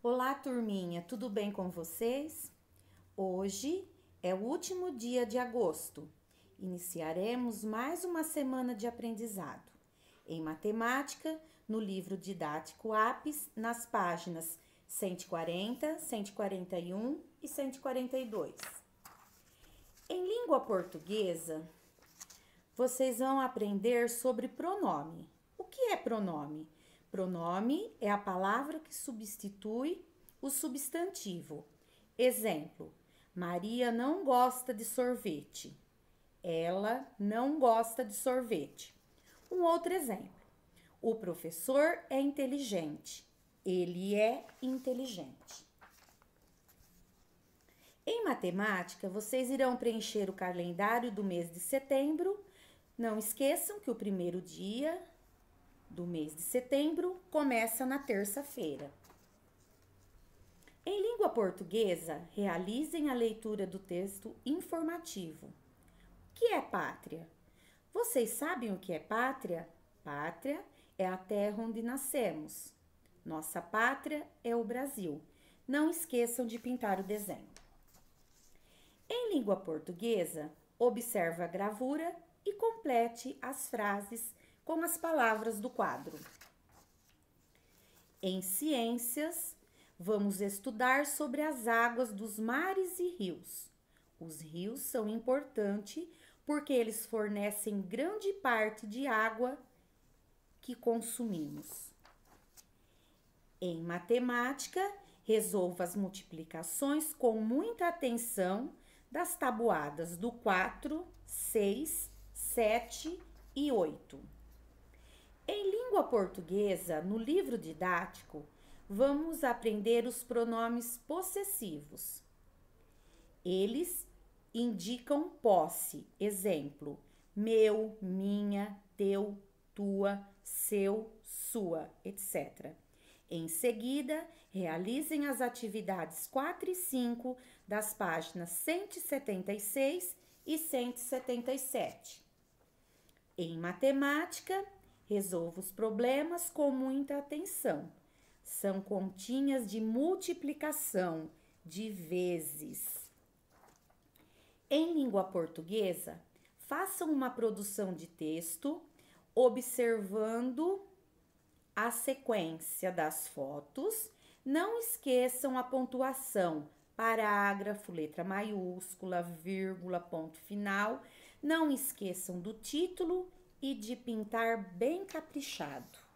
Olá, turminha, tudo bem com vocês? Hoje é o último dia de agosto. Iniciaremos mais uma semana de aprendizado em matemática no livro didático APES, nas páginas 140, 141 e 142. Em língua portuguesa, vocês vão aprender sobre pronome. O que é pronome? Pronome é a palavra que substitui o substantivo. Exemplo: Maria não gosta de sorvete. Ela não gosta de sorvete. Um outro exemplo: O professor é inteligente. Ele é inteligente. Em matemática, vocês irão preencher o calendário do mês de setembro. Não esqueçam que o primeiro dia do mês de setembro começa na terça-feira. Em língua portuguesa, realizem a leitura do texto informativo. O que é pátria? Vocês sabem o que é pátria? Pátria é a terra onde nascemos. Nossa pátria é o Brasil. Não esqueçam de pintar o desenho. Em língua portuguesa, observe a gravura e complete as frases com as palavras do quadro. Em ciências, vamos estudar sobre as águas dos mares e rios. Os rios são importantes porque eles fornecem grande parte de água que consumimos. Em matemática, resolva as multiplicações com muita atenção das tabuadas do 4, 6, 7 e 8. Em língua portuguesa, no livro didático, vamos aprender os pronomes possessivos. Eles indicam posse, exemplo: meu, minha, teu, tua, seu, sua, etc. Em seguida, realizem as atividades 4 e 5 das páginas 176 e 177. Em matemática, Resolvo os problemas com muita atenção. São continhas de multiplicação, de vezes. Em língua portuguesa, façam uma produção de texto observando a sequência das fotos. Não esqueçam a pontuação, parágrafo, letra maiúscula, vírgula, ponto final. Não esqueçam do título e de pintar bem caprichado.